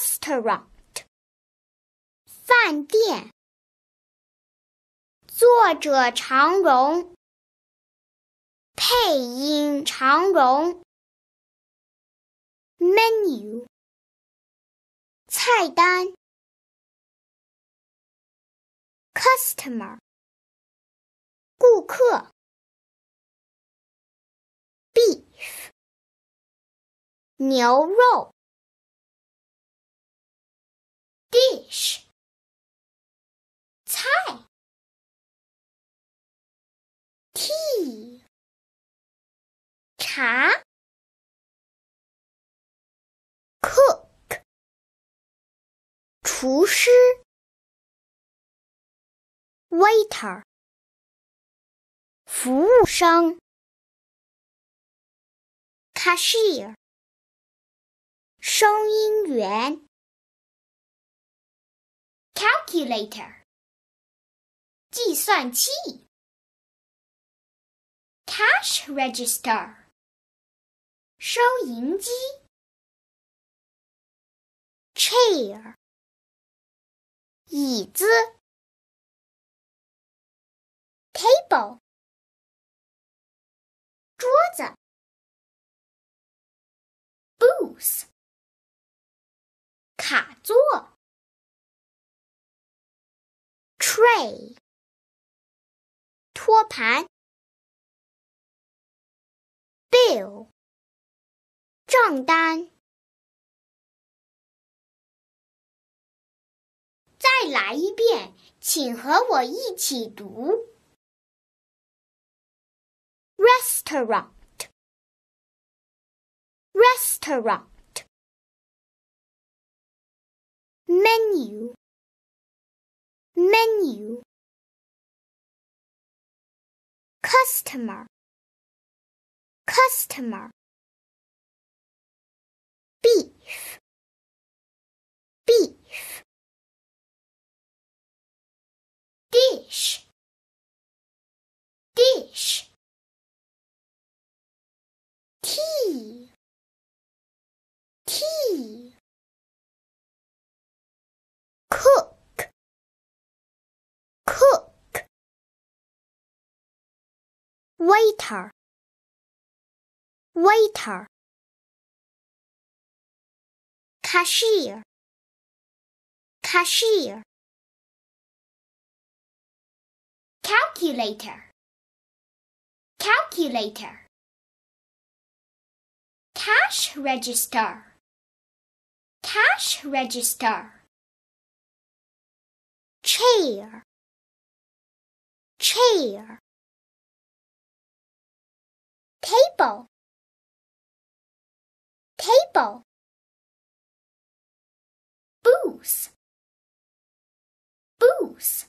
Restaurant，饭店。作者常荣，配音常荣。Menu，菜单。Customer，顾客。Beef，牛肉。Dish，菜。Tea，茶。Cook，厨师。Waiter，服务生。Cashier，收银员。Calculator 计算器 Cash Register 收银机 Table Tray，托盘。Bill，账单。再来一遍，请和我一起读。Restaurant，Restaurant，Menu。menu customer customer beef waiter waiter cashier cashier calculator calculator cash register cash register chair chair table table booth booth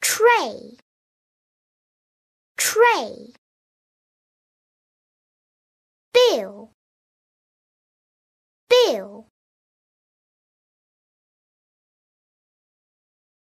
tray tray bill